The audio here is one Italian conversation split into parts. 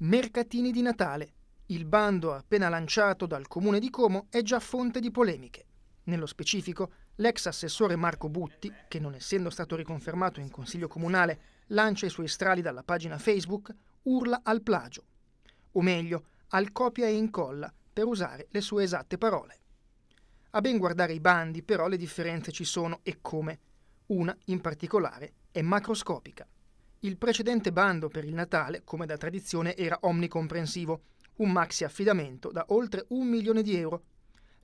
Mercatini di Natale. Il bando appena lanciato dal comune di Como è già fonte di polemiche. Nello specifico, l'ex assessore Marco Butti, che non essendo stato riconfermato in consiglio comunale, lancia i suoi strali dalla pagina Facebook, urla al plagio. O meglio, al copia e incolla, per usare le sue esatte parole. A ben guardare i bandi, però, le differenze ci sono e come. Una, in particolare, è macroscopica. Il precedente bando per il Natale, come da tradizione, era omnicomprensivo, un maxi affidamento da oltre un milione di euro.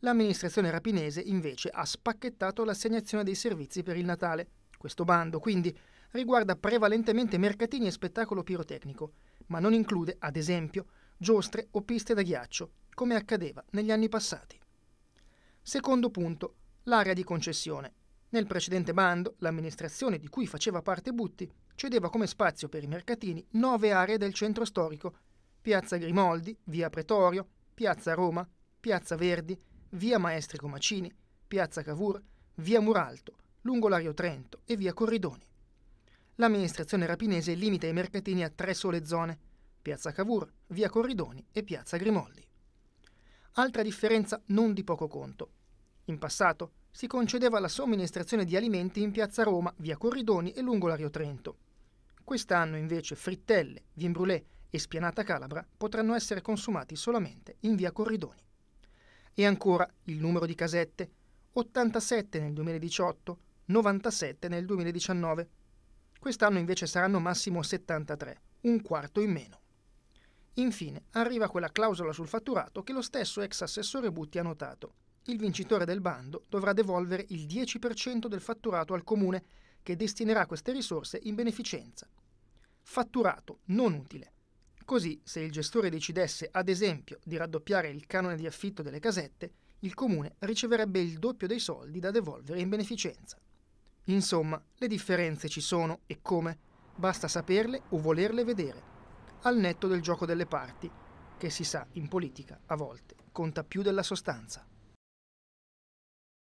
L'amministrazione rapinese invece ha spacchettato l'assegnazione dei servizi per il Natale. Questo bando, quindi, riguarda prevalentemente mercatini e spettacolo pirotecnico, ma non include, ad esempio, giostre o piste da ghiaccio, come accadeva negli anni passati. Secondo punto, l'area di concessione. Nel precedente bando, l'amministrazione di cui faceva parte Butti cedeva come spazio per i mercatini nove aree del centro storico, piazza Grimoldi, via Pretorio, piazza Roma, piazza Verdi, via Maestri Comacini, piazza Cavour, via Muralto, lungo l'Ario Trento e via Corridoni. L'amministrazione rapinese limita i mercatini a tre sole zone, piazza Cavour, via Corridoni e piazza Grimoldi. Altra differenza non di poco conto. In passato si concedeva la somministrazione di alimenti in piazza Roma, via Corridoni e lungo l'Ario Trento. Quest'anno invece frittelle, vin brûlé e spianata calabra potranno essere consumati solamente in via Corridoni. E ancora il numero di casette, 87 nel 2018, 97 nel 2019. Quest'anno invece saranno massimo 73, un quarto in meno. Infine arriva quella clausola sul fatturato che lo stesso ex assessore Butti ha notato. Il vincitore del bando dovrà devolvere il 10% del fatturato al comune, che destinerà queste risorse in beneficenza. Fatturato non utile. Così, se il gestore decidesse, ad esempio, di raddoppiare il canone di affitto delle casette, il comune riceverebbe il doppio dei soldi da devolvere in beneficenza. Insomma, le differenze ci sono e come, basta saperle o volerle vedere, al netto del gioco delle parti, che si sa in politica a volte conta più della sostanza.